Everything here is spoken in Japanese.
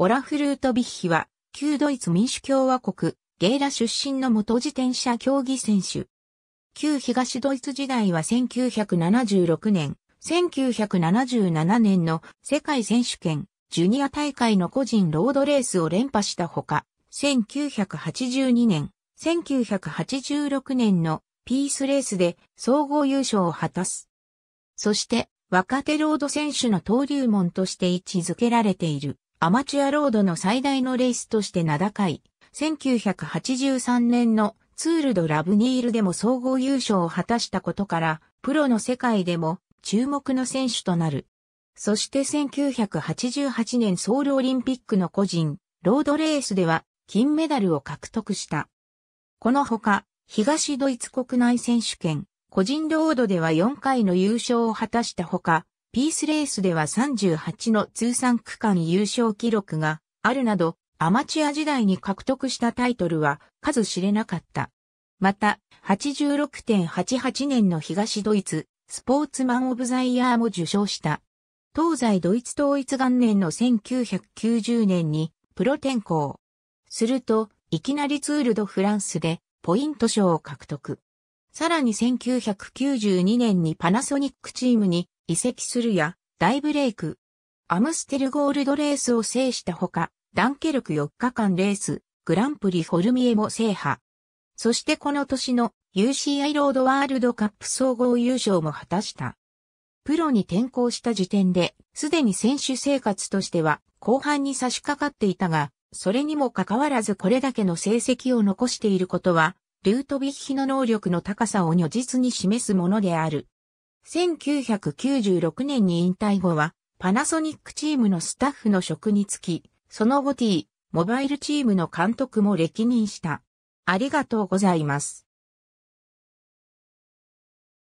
オラフルート・ビッヒは、旧ドイツ民主共和国、ゲイラ出身の元自転車競技選手。旧東ドイツ時代は1976年、1977年の世界選手権、ジュニア大会の個人ロードレースを連覇したほか、1982年、1986年のピースレースで総合優勝を果たす。そして、若手ロード選手の登竜門として位置づけられている。アマチュアロードの最大のレースとして名高い、1983年のツールドラブニールでも総合優勝を果たしたことから、プロの世界でも注目の選手となる。そして1988年ソウルオリンピックの個人、ロードレースでは金メダルを獲得した。このほか、東ドイツ国内選手権、個人ロードでは4回の優勝を果たしたほか、ピースレースでは38の通算区間優勝記録があるなど、アマチュア時代に獲得したタイトルは数知れなかった。また、86.88年の東ドイツ、スポーツマン・オブ・ザ・イヤーも受賞した。東西ドイツ統一元年の1990年にプロ転向。すると、いきなりツールド・フランスでポイント賞を獲得。さらに1992年にパナソニックチームに移籍するや大ブレイク。アムステルゴールドレースを制したほか、ダンケルク4日間レース、グランプリフォルミエも制覇。そしてこの年の UCI ロードワールドカップ総合優勝も果たした。プロに転向した時点で、すでに選手生活としては後半に差し掛かっていたが、それにもかかわらずこれだけの成績を残していることは、ルートビッヒの能力の高さを如実に示すものである。1996年に引退後は、パナソニックチームのスタッフの職に就き、その後 T、モバイルチームの監督も歴任した。ありがとうございます。